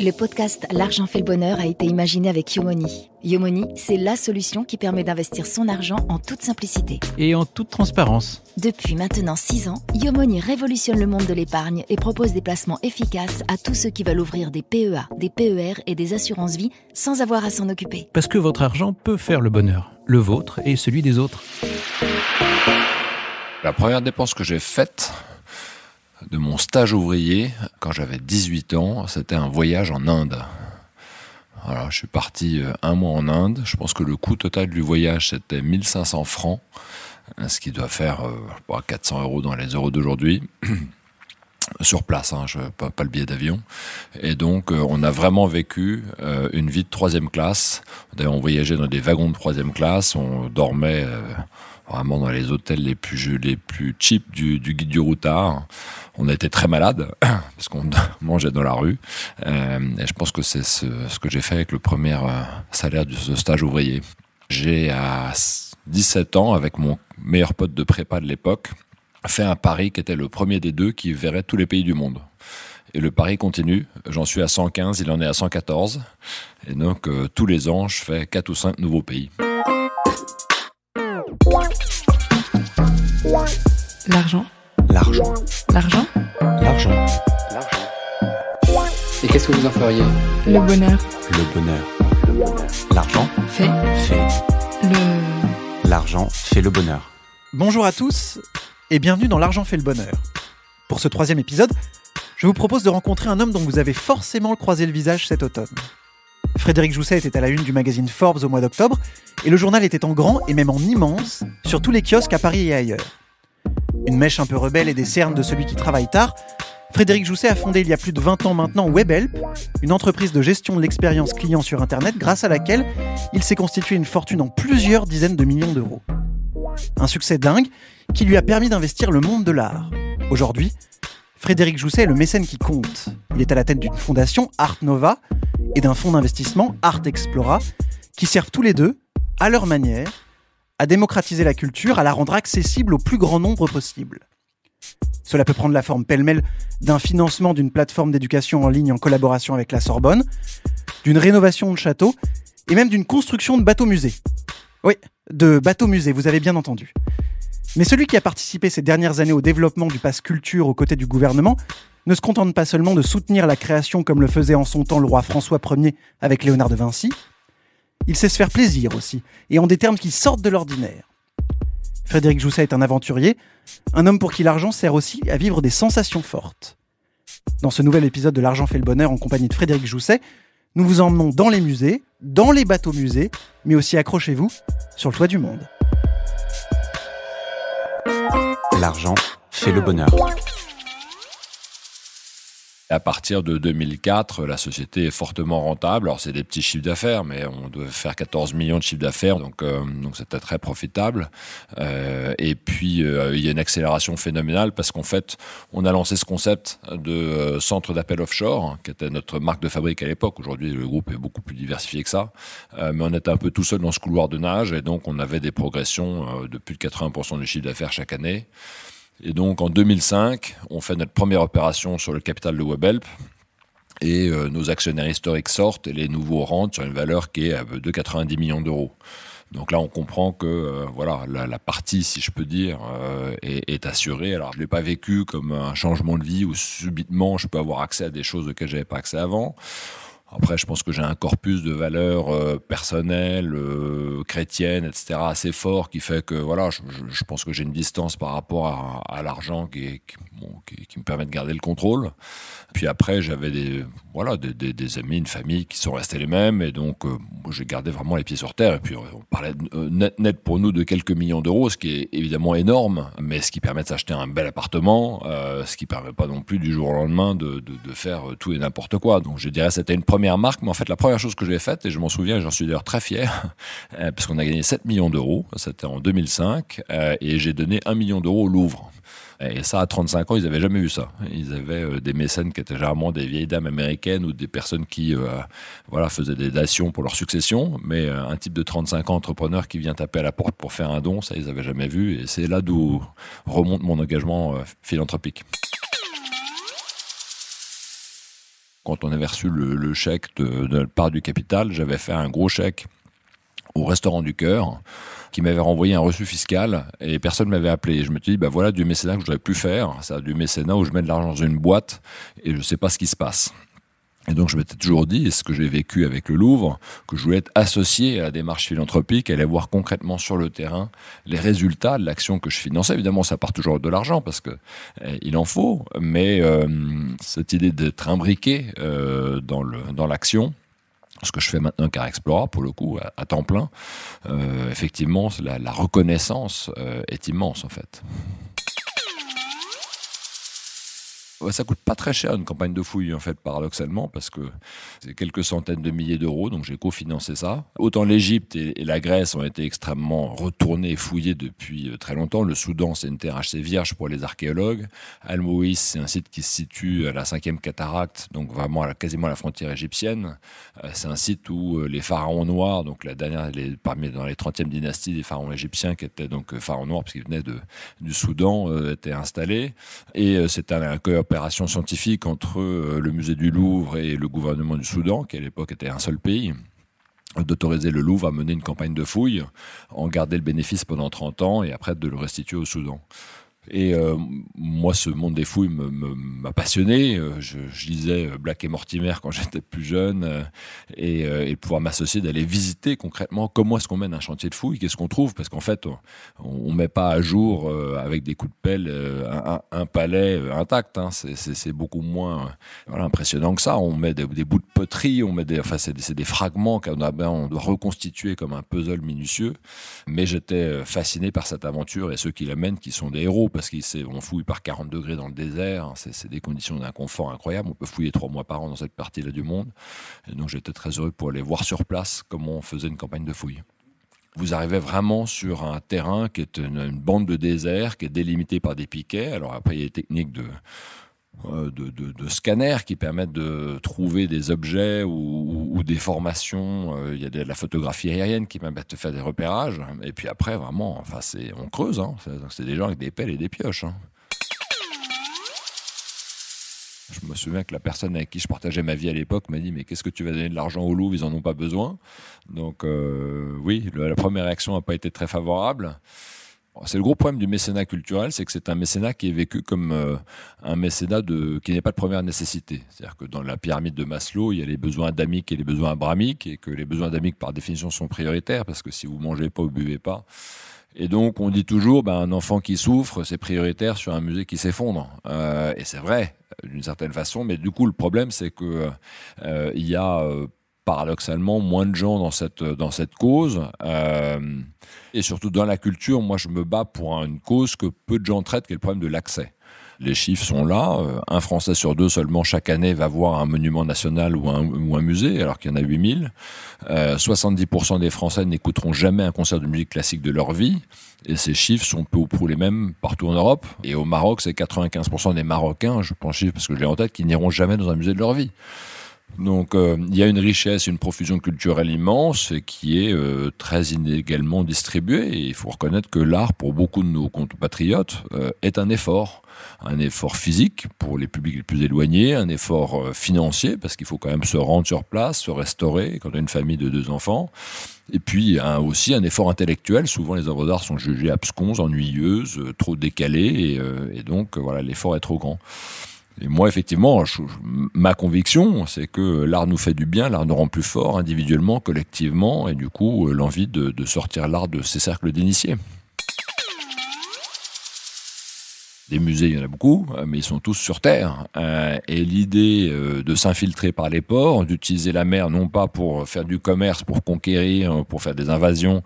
Le podcast L'argent fait le bonheur a été imaginé avec Yomoni. Yomoni, c'est la solution qui permet d'investir son argent en toute simplicité. Et en toute transparence. Depuis maintenant 6 ans, Yomoni révolutionne le monde de l'épargne et propose des placements efficaces à tous ceux qui veulent ouvrir des PEA, des PER et des assurances-vie sans avoir à s'en occuper. Parce que votre argent peut faire le bonheur, le vôtre et celui des autres. La première dépense que j'ai faite, de mon stage ouvrier quand j'avais 18 ans. C'était un voyage en Inde. Alors, je suis parti euh, un mois en Inde. Je pense que le coût total du voyage, c'était 1500 francs, euh, ce qui doit faire 400 euh, euros dans les euros d'aujourd'hui. Sur place, hein, je, pas, le billet d'avion. Et donc, on a vraiment vécu une vie de troisième classe. D'ailleurs, on voyageait dans des wagons de troisième classe, on dormait vraiment dans les hôtels les plus, les plus cheap du, guide du routard. On était très malade parce qu'on mangeait dans la rue. Euh, et je pense que c'est ce, que j'ai fait avec le premier euh, salaire de ce stage ouvrier. J'ai à 17 ans, avec mon meilleur pote de prépa de l'époque, fait un pari qui était le premier des deux qui verrait tous les pays du monde. Et le pari continue. J'en suis à 115, il en est à 114. Et donc, euh, tous les ans, je fais 4 ou cinq nouveaux pays. L'argent. L'argent. L'argent. L'argent. L'argent. Et qu'est-ce que vous en feriez Le bonheur. Le bonheur. L'argent. Fait. Fait. Le. L'argent fait le bonheur. Bonjour à tous et bienvenue dans L'argent fait le bonheur. Pour ce troisième épisode, je vous propose de rencontrer un homme dont vous avez forcément croisé le visage cet automne. Frédéric Jousset était à la une du magazine Forbes au mois d'octobre, et le journal était en grand et même en immense sur tous les kiosques à Paris et ailleurs une mèche un peu rebelle et des cernes de celui qui travaille tard, Frédéric Jousset a fondé il y a plus de 20 ans maintenant Webhelp, une entreprise de gestion de l'expérience client sur Internet grâce à laquelle il s'est constitué une fortune en plusieurs dizaines de millions d'euros. Un succès dingue qui lui a permis d'investir le monde de l'art. Aujourd'hui, Frédéric Jousset est le mécène qui compte. Il est à la tête d'une fondation Art Nova et d'un fonds d'investissement Art Explora qui servent tous les deux, à leur manière, à démocratiser la culture, à la rendre accessible au plus grand nombre possible. Cela peut prendre la forme pêle-mêle d'un financement d'une plateforme d'éducation en ligne en collaboration avec la Sorbonne, d'une rénovation de château et même d'une construction de bateaux-musées. Oui, de bateaux-musées, vous avez bien entendu. Mais celui qui a participé ces dernières années au développement du pass culture aux côtés du gouvernement ne se contente pas seulement de soutenir la création comme le faisait en son temps le roi François Ier avec Léonard de Vinci, il sait se faire plaisir aussi, et en des termes qui sortent de l'ordinaire. Frédéric Jousset est un aventurier, un homme pour qui l'argent sert aussi à vivre des sensations fortes. Dans ce nouvel épisode de L'argent fait le bonheur en compagnie de Frédéric Jousset, nous vous emmenons dans les musées, dans les bateaux musées, mais aussi accrochez-vous sur le toit du monde. L'argent fait le bonheur à partir de 2004, la société est fortement rentable. Alors, c'est des petits chiffres d'affaires, mais on doit faire 14 millions de chiffres d'affaires, donc euh, donc c'était très profitable. Euh, et puis, euh, il y a une accélération phénoménale parce qu'en fait, on a lancé ce concept de euh, centre d'appel offshore, hein, qui était notre marque de fabrique à l'époque. Aujourd'hui, le groupe est beaucoup plus diversifié que ça. mais on était un peu tout seul dans ce couloir de nage, et donc on avait des progressions de plus de 80% du chiffre d'affaires chaque année. Et donc en 2005, on fait notre première opération sur le capital de Webhelp et euh, nos actionnaires historiques sortent et les nouveaux rentrent sur une valeur qui est de 90 millions d'euros. Donc là, on comprend que euh, voilà, la, partie, si je peux dire, euh, est, est, assurée. Alors, je ne l'ai pas vécu comme un changement de vie où subitement, je peux avoir accès à des choses auxquelles je n'avais pas accès avant. Après, je pense que j'ai un corpus de valeurs euh, personnelles, euh, chrétiennes, etc., assez fort, qui fait que voilà, je, pense que j'ai une distance par rapport à, l'argent qui, qui, me permet de garder le contrôle. Puis après, j'avais des, voilà, des, amis, une famille qui sont restés les mêmes, et donc euh, j'ai gardé vraiment les pieds sur terre. Et puis on parlait net, pour nous de quelques millions d'euros, ce qui est évidemment énorme, mais ce qui permet de s'acheter un bel appartement, ce qui permet pas non plus du jour au lendemain de, faire tout et n'importe quoi. Donc je dirais, c'était une première marque, mais en fait, la première chose que j'ai faite, et je m'en souviens, j'en suis d'ailleurs très fier, euh, parce qu'on a gagné 7 millions d'euros, c'était en 2005, euh, et j'ai donné 1 million d'euros au Louvre. Et ça, à 35 ans, ils n'avaient jamais eu ça. Ils avaient euh, des mécènes qui étaient généralement des vieilles dames américaines ou des personnes qui voilà, faisaient des dations pour leur succession. Mais un type de 35 ans entrepreneur qui vient taper à la porte pour faire un don, ça, ils n'avaient jamais vu. Et c'est là d'où remonte mon engagement philanthropique. quand on avait reçu le, chèque de, de, part du capital, j'avais fait un gros chèque au restaurant du cœur qui m'avait renvoyé un reçu fiscal et personne ne m'avait appelé. Je me suis dit, bah voilà du mécénat que je n'aurais plus faire, C'est du mécénat où je mets de l'argent dans une boîte et je ne sais pas ce qui se passe. Et donc, je m'étais toujours dit, et ce que j'ai vécu avec le Louvre, que je voulais être associé à la démarche philanthropique, aller voir concrètement sur le terrain les résultats de l'action que je finançais. Évidemment, ça part toujours de l'argent parce qu'il eh, en faut, mais euh, cette idée d'être imbriqué euh, dans l'action, ce que je fais maintenant car Explora, pour le coup, à, temps plein, euh, effectivement, la reconnaissance est immense en fait. Ça coûte pas très cher une campagne de fouilles, en fait, paradoxalement, parce que c'est quelques centaines de milliers d'euros, donc j'ai cofinancé ça. Autant l'Égypte et, la Grèce ont été extrêmement retournées et fouillées depuis euh, très longtemps. Le Soudan, c'est une terre assez vierge pour les archéologues. al mouis c'est un site qui se situe à la cinquième cataracte, donc vraiment à quasiment à la frontière égyptienne. Euh, c'est un site où euh, les pharaons noirs, donc la dernière, parmi dans les 30e dynastie des pharaons égyptiens, qui étaient donc pharaons noirs, parce qu'ils venaient de, du Soudan, étaient installés. Et c'est un, un Opération scientifique entre euh, le musée du Louvre et le gouvernement du Soudan, qui à l'époque était un seul pays d'autoriser le Louvre à mener une campagne de fouilles, en garder le bénéfice pendant 30 ans et après de le restituer au Soudan. Et euh, moi, ce monde des fouilles m'a passionné. Euh, je, je, lisais euh, Black et Mortimer quand j'étais plus jeune et, pouvoir m'associer, d'aller visiter concrètement comment est-ce qu'on mène un chantier de fouilles, qu'est-ce qu'on trouve, parce qu'en fait, on ne met pas à jour avec des coups de pelle un, palais intact. Hein. C'est beaucoup moins impressionnant que ça. On met des, bouts de poterie, on met des, enfin, c'est des, fragments qu'on ben, doit reconstituer comme un puzzle minutieux. Mais j'étais fasciné par cette aventure et ceux qui la mènent, qui sont des héros parce qu'on fouille par 40 degrés dans le désert, hein, c'est des conditions d'inconfort incroyables. On peut fouiller trois mois par an dans cette partie-là du monde. Et donc j'étais très heureux pour aller voir sur place comment on faisait une campagne de fouille. Vous arrivez vraiment sur un terrain qui est une, une bande de désert, qui est délimitée par des piquets. Alors après, il y a des techniques de euh, de, scanners qui permettent de trouver des objets ou, des formations. Euh, il y a de la photographie aérienne qui permet de faire des repérages. Et puis après, vraiment, enfin, c'est, on creuse. Hein. C'est des gens avec des pelles et des pioches. Hein. Je me souviens que la personne avec qui je partageais ma vie à l'époque m'a dit Mais qu'est-ce que tu vas donner de l'argent aux loups Ils n'en ont pas besoin. Donc, euh, oui, la première réaction n'a pas été très favorable. C'est le gros problème du mécénat culturel, c'est que c'est un mécénat qui est vécu comme euh, un mécénat qui n'est pas de première nécessité. C'est-à-dire que dans la pyramide de Maslow, il y a les besoins d'amiques et les besoins abramiques, et que les besoins d'amiques par définition, sont prioritaires, parce que si vous mangez pas ou buvez pas, et donc, on dit toujours, ben, un enfant qui souffre, c'est prioritaire sur un musée qui s'effondre. Euh, et c'est vrai, d'une certaine façon. Mais du coup, le problème, c'est que euh, il y a paradoxalement moins de gens dans cette, dans cette cause. Euh, et surtout dans la culture, moi je me bats pour une cause que peu de gens traitent, qui est le problème de l'accès. Les chiffres sont là. Euh, un Français sur deux seulement chaque année va voir un monument national ou un, ou musée, alors qu'il y en a 8000. 70% euh, des Français n'écouteront jamais un concert de musique classique de leur vie. Et ces chiffres sont peu ou prou les mêmes partout en Europe. Et au Maroc, c'est 95% des Marocains, je pense chiffre parce que je l'ai en tête, qui n'iront jamais dans un musée de leur vie. Donc euh, il y a une richesse, une profusion culturelle immense qui est euh, très inégalement distribuée. Et il faut reconnaître que l'art, pour beaucoup de nos compatriotes, euh, est un effort. Un effort physique pour les publics les plus éloignés, un effort financier, parce qu'il faut quand même se rendre sur place, se restaurer quand on a une famille de deux enfants. Et puis aussi un effort intellectuel. Souvent, les œuvres d'art sont jugées absconses, ennuyeuses, trop décalées, et, et donc voilà, l'effort est trop grand. Et moi, effectivement, ma conviction, c'est que l'art nous fait du bien, l'art nous rend plus fort individuellement, collectivement, et du coup, euh, l'envie de, de sortir l'art de ces cercles d'initiés. Des musées, il y en a beaucoup, euh, mais ils sont tous sur Terre. Euh, et l'idée euh, de s'infiltrer par les ports, d'utiliser la mer non pas pour faire du commerce, pour conquérir, pour faire des invasions,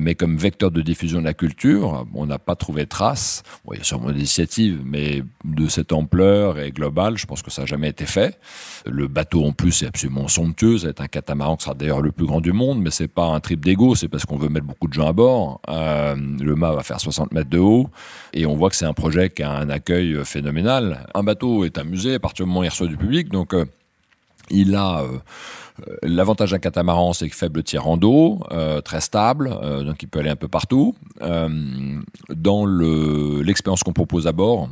mais comme vecteur de diffusion de la culture, on n'a pas trouvé trace. Bon, il y a sûrement des initiatives, mais de cette ampleur et globale, je pense que ça n'a jamais été fait. Le bateau en plus est absolument somptueux. Ça va être un catamaran qui sera d'ailleurs le plus grand du monde, mais c'est pas un trip d'ego, c'est parce qu'on veut mettre beaucoup de gens à bord. le mât va faire 60 mètres de haut, et on voit que c'est un projet a un accueil phénoménal. Un bateau est un musée à partir du moment où il reçoit du public, donc euh, il a euh, l'avantage d'un catamaran, c'est que faible tir en euh, très stable, donc il peut aller un peu partout. dans l'expérience qu'on propose à bord,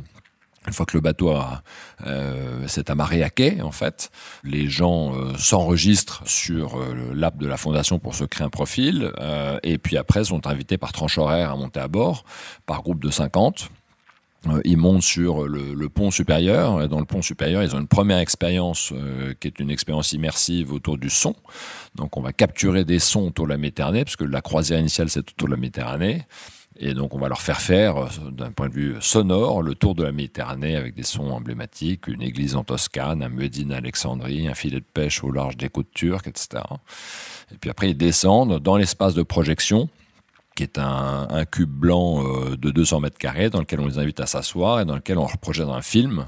une fois que le bateau s'est amarré à quai, en fait, les gens s'enregistrent sur l'app de la fondation pour se créer un profil, et puis après sont invités par tranche horaire à monter à bord, par groupe de 50. Euh, ils montent sur le, pont supérieur. et Dans le pont supérieur, ils ont une première expérience euh, qui est une expérience immersive autour du son. Donc, on va capturer des sons autour de la Méditerranée, puisque la croisière initiale, c'est autour de la Méditerranée. Et donc, on va leur faire faire, euh, d'un point de vue sonore, le tour de la Méditerranée avec des sons emblématiques, une église en Toscane, un muezzin à Alexandrie, un filet de pêche au large des côtes turques, etc. Et puis après, ils descendent dans l'espace de projection qui est un, cube blanc euh, de 200 mètres carrés dans lequel on les invite à s'asseoir et dans lequel on reprojette un film.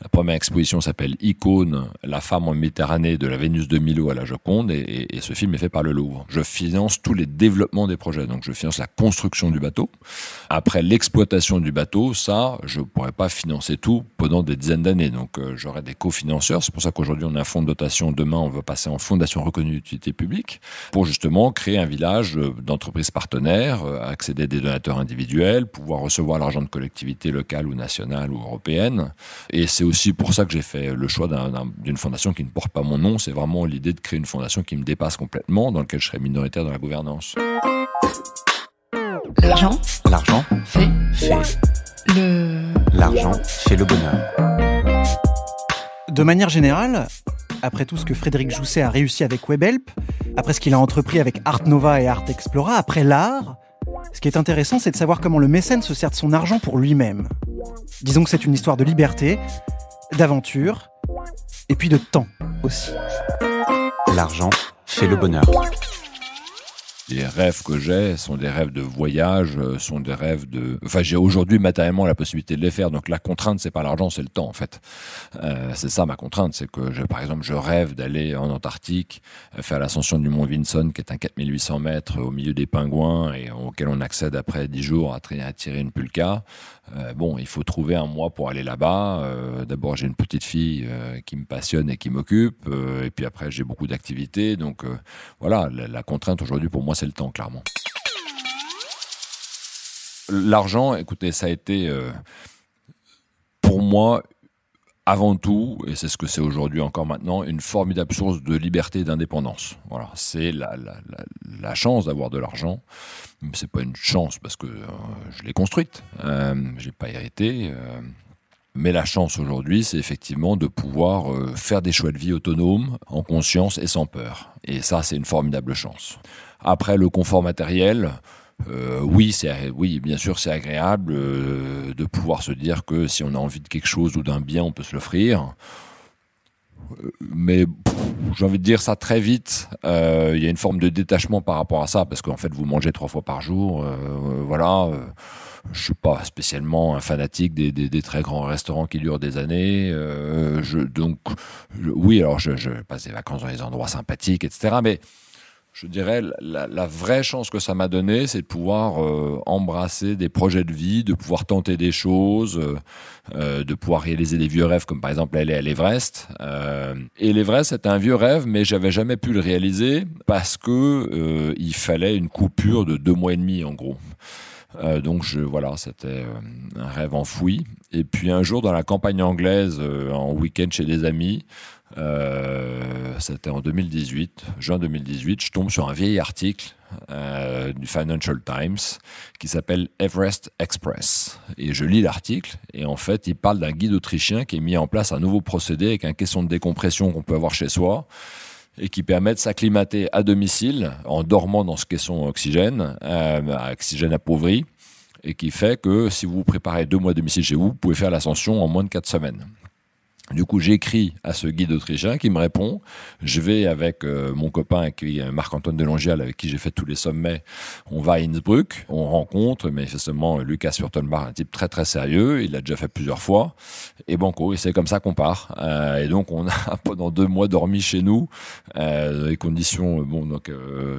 La première exposition s'appelle Icône, la femme en Méditerranée de la Vénus de Milo à la Joconde et, ce film est fait par le Louvre. Je finance tous les développements des projets, donc je finance la construction du bateau. Après l'exploitation du bateau, ça, je ne pourrais pas financer tout pendant des dizaines d'années, donc euh, j'aurai des cofinanceurs. C'est pour ça qu'aujourd'hui on a un fonds de dotation, demain on veut passer en fondation reconnue d'utilité publique pour justement créer un village euh, d'entreprises partenaires euh, accéder à des donateurs individuels, pouvoir recevoir l'argent de collectivités locales ou nationales ou européennes. Et c'est aussi pour ça que j'ai fait le choix d'une fondation qui ne porte pas mon nom. C'est vraiment l'idée de créer une fondation qui me dépasse complètement, dans laquelle je serai minoritaire dans la gouvernance. L'argent. L'argent. L'argent fait le bonheur. De manière générale, après tout ce que Frédéric Jousset a réussi avec Webelp, après ce qu'il a entrepris avec Art Nova et Art Explora, après l'art, ce qui est intéressant, c'est de savoir comment le mécène se sert de son argent pour lui-même. Disons que c'est une histoire de liberté, d'aventure, et puis de temps aussi. L'argent fait le bonheur les rêves que j'ai sont des rêves de voyage, euh, sont des rêves de. Enfin, j'ai aujourd'hui matériellement la possibilité de les faire. Donc la contrainte, c'est pas l'argent, c'est le temps en fait. Euh, c'est ça ma contrainte, c'est que je, par exemple, je rêve d'aller en Antarctique, euh, faire l'ascension du mont Vinson, qui est un 4800 mètres au milieu des pingouins et auquel on accède après 10 jours à, tirer une pulka. bon, il faut trouver un mois pour aller là-bas. D'abord, j'ai une petite fille qui me passionne et qui m'occupe, et puis après, j'ai beaucoup d'activités. Donc voilà, la contrainte aujourd'hui pour moi c'est le temps, clairement. L'argent, écoutez, ça a été euh, pour moi avant tout, et c'est ce que c'est aujourd'hui encore maintenant, une formidable source de liberté et d'indépendance. Voilà, c'est la, chance d'avoir de l'argent. C'est pas une chance parce que euh, je l'ai construite, euh, je n'ai pas hérité. Euh. mais la chance aujourd'hui, c'est effectivement de pouvoir faire des choix de vie autonomes, en conscience et sans peur. Et ça, c'est une formidable chance. Après, le confort matériel, euh, oui, c'est oui, bien sûr, c'est agréable euh, de pouvoir se dire que si on a envie de quelque chose ou d'un bien, on peut se l'offrir. Euh, mais j'ai envie de dire ça très vite. Il y a une forme de détachement par rapport à ça parce qu'en fait, vous mangez trois fois par jour. voilà. je suis pas spécialement un fanatique des, très grands restaurants qui durent des années. Je, donc, oui, alors je, je passe des vacances dans des endroits sympathiques, etc. Mais je dirais, la, vraie chance que ça m'a donnée, c'est de pouvoir euh, embrasser des projets de vie, de pouvoir tenter des choses, euh, euh, de pouvoir réaliser des vieux rêves, comme par exemple aller à l'Everest. et l'Everest, c'était un vieux rêve, mais j'avais jamais pu le réaliser parce que il fallait une coupure de deux mois et demi, en gros. donc je, voilà, c'était un rêve enfoui. Et puis un jour dans la campagne anglaise, en week-end chez des amis, euh, c'était en 2018, juin 2018, je tombe sur un vieil article euh, du Financial Times qui s'appelle Everest Express. Et je lis l'article et en fait, il parle d'un guide autrichien qui a mis en place un nouveau procédé avec un caisson de décompression qu'on peut avoir chez soi et qui permet de s'acclimater à domicile en dormant dans ce caisson oxygène, euh, oxygène appauvri, et qui fait que si vous vous préparez deux mois à domicile chez vous, vous pouvez faire l'ascension en moins de quatre semaines. Du coup, j'écris à ce guide autrichien qui me répond. Je vais avec euh, mon copain, qui est Marc-Antoine Delongial, avec qui j'ai fait tous les sommets. On va à Innsbruck. On rencontre mais justement Lucas Furtenbach, un type très très sérieux. Il l'a déjà fait plusieurs fois. Et banco, et c'est comme ça qu'on part. Euh, et donc, on a pendant deux mois dormi chez nous, euh, dans des conditions, bon, donc,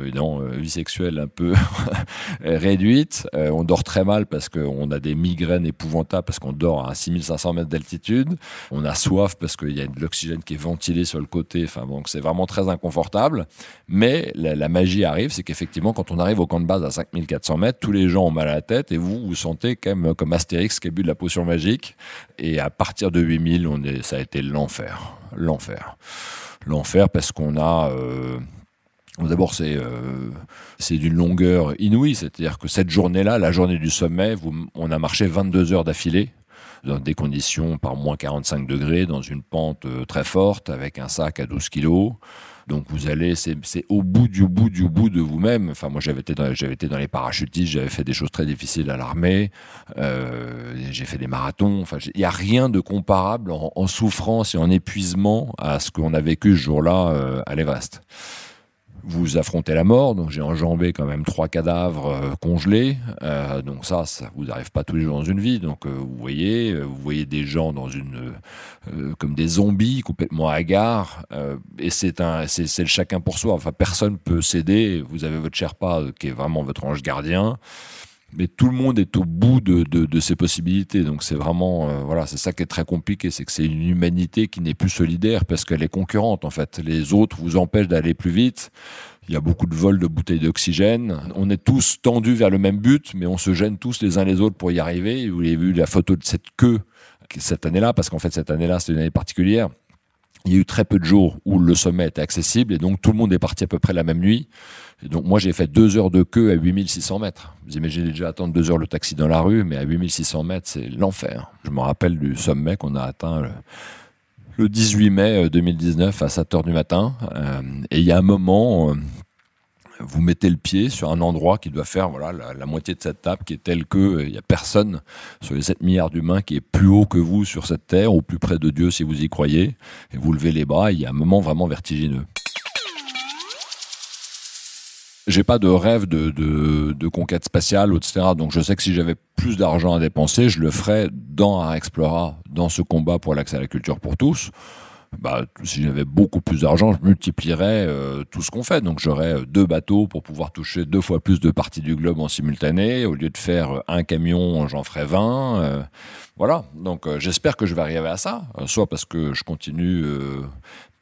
évidemment, vie sexuelle un peu réduite. on dort très mal parce qu'on a des migraines épouvantables, parce qu'on dort à 6500 mètres d'altitude. On a soif parce qu'il y a de l'oxygène qui est ventilé sur le côté. Enfin, donc c'est vraiment très inconfortable. Mais la, magie arrive, c'est qu'effectivement, quand on arrive au camp de base à 5400 mètres, tous les gens ont mal à la tête et vous, vous sentez quand même comme Astérix qui a bu de la potion magique. Et à partir de 8000, on est, ça a été l'enfer. L'enfer. L'enfer parce qu'on a. Euh, d'abord, c'est euh, c'est d'une longueur inouïe, c'est-à-dire que cette journée-là, la journée du sommet, vous, on a marché 22 heures d'affilée dans des conditions par moins 45 degrés, dans une pente euh, très forte, avec un sac à 12 kilos. Donc vous allez, c'est au bout du bout du bout de vous-même. Enfin, moi j'avais été, été, dans les parachutistes, j'avais fait des choses très difficiles à l'armée, euh, j'ai fait des marathons. Enfin, il n'y a rien de comparable en, souffrance et en épuisement à ce qu'on a vécu ce jour-là euh, à l'Everest vous affrontez la mort, donc j'ai enjambé quand même trois cadavres euh, congelés, euh, donc ça, ça vous arrive pas tous les jours dans une vie, donc euh, vous voyez, vous voyez des gens dans une comme des zombies complètement hagards, et c'est un, c'est le chacun pour soi, enfin personne peut céder, vous avez votre Sherpa qui est vraiment votre ange gardien mais tout le monde est au bout de, de, de ses possibilités. Donc c'est vraiment, euh, voilà, c'est ça qui est très compliqué, c'est que c'est une humanité qui n'est plus solidaire parce qu'elle est concurrente en fait. Les autres vous empêchent d'aller plus vite. Il y a beaucoup de vols de bouteilles d'oxygène. On est tous tendus vers le même but, mais on se gêne tous les uns les autres pour y arriver. Vous avez vu la photo de cette queue cette année-là, parce qu'en fait cette année-là c'est une année particulière il y a eu très peu de jours où le sommet était accessible et donc tout le monde est parti à peu près la même nuit. donc moi j'ai fait deux heures de queue à 8600 mètres. Vous imaginez déjà attendre deux heures le taxi dans la rue, mais à 8600 mètres c'est l'enfer. Je me rappelle du sommet qu'on a atteint le, 18 mai 2019 euh, à 7 heures du matin. Euh, et il y a un moment... Euh, vous mettez le pied sur un endroit qui doit faire voilà, la, moitié de cette table, qui est telle que euh, il n'y a personne sur les 7 milliards d'humains qui est plus haut que vous sur cette terre, ou plus près de Dieu si vous y croyez, et vous levez les bras, il y a un moment vraiment vertigineux. J'ai pas de rêve de, de, conquête spatiale, etc. Donc je sais que si j'avais plus d'argent à dépenser, je le ferais dans un Explora, dans ce combat pour l'accès à la culture pour tous. Bah, si j'avais beaucoup plus d'argent, je multiplierais euh, tout ce qu'on fait. Donc j'aurais euh, deux bateaux pour pouvoir toucher deux fois plus de parties du globe en simultané. Au lieu de faire euh, un camion, j'en ferais 20. voilà. Donc j'espère que je vais arriver à ça. soit parce que je continue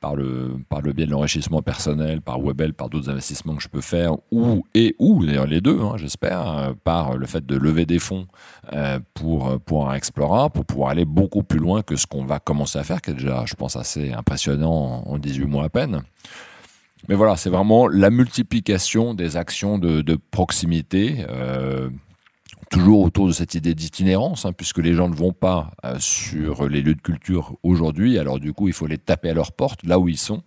par le, par le biais de l'enrichissement personnel, par Webel, par d'autres investissements que je peux faire, ou et ou, d'ailleurs les deux, hein, j'espère, euh, par le fait de lever des fonds euh, pour, euh, pour Explorer, pour pouvoir aller beaucoup plus loin que ce qu'on va commencer à faire, qui est déjà, je pense, assez impressionnant en, 18 mois à peine. Mais voilà, c'est vraiment la multiplication des actions de, proximité toujours autour de cette idée d'itinérance, hein, puisque les gens ne vont pas euh, sur les lieux de culture aujourd'hui, alors du coup il faut les taper à leur porte, là où ils sont,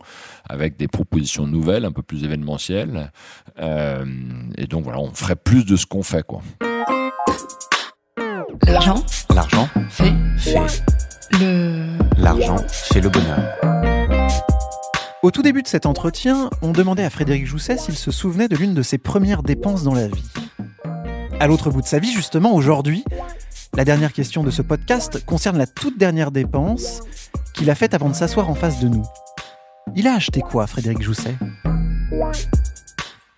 avec des propositions nouvelles, un peu plus événementielles. Euh, et donc voilà, on ferait plus de ce qu'on fait. quoi. L'argent. L'argent. Fait. L'argent fait le bonheur. Au tout début de cet entretien, on demandait à Frédéric Jousset s'il se souvenait de l'une de ses premières dépenses dans la vie à l'autre bout de sa vie, justement, aujourd'hui, la dernière question de ce podcast concerne la toute dernière dépense qu'il a faite avant de s'asseoir en face de nous. Il a acheté quoi, Frédéric Jousset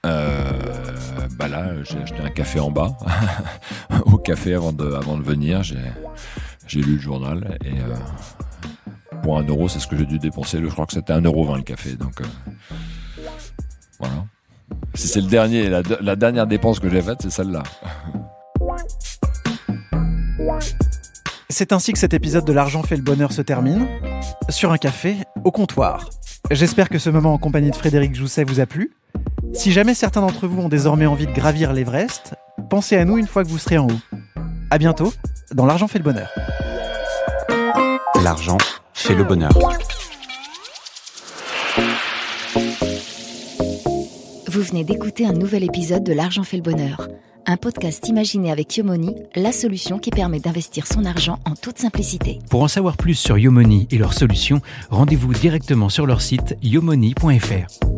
euh, bah là, j'ai acheté un café en bas, au café avant de, avant de venir. J'ai lu le journal et euh, pour un euro, c'est ce que j'ai dû dépenser. Je crois que c'était un euro le café. Donc euh, voilà. Si c'est le dernier, la, dernière dépense que j'ai faite, c'est celle-là. C'est ainsi que cet épisode de L'argent fait le bonheur se termine, sur un café, au comptoir. J'espère que ce moment en compagnie de Frédéric Jousset vous a plu. Si jamais certains d'entre vous ont désormais envie de gravir l'Everest, pensez à nous une fois que vous serez en haut. À bientôt dans L'argent fait le bonheur. L'argent fait le bonheur. d'écouter un nouvel épisode de L'argent fait le bonheur, un podcast imaginé avec Yomoni, la solution qui permet d'investir son argent en toute simplicité. Pour en savoir plus sur Yomoni et leurs solutions, rendez-vous directement sur leur site yomoni.fr.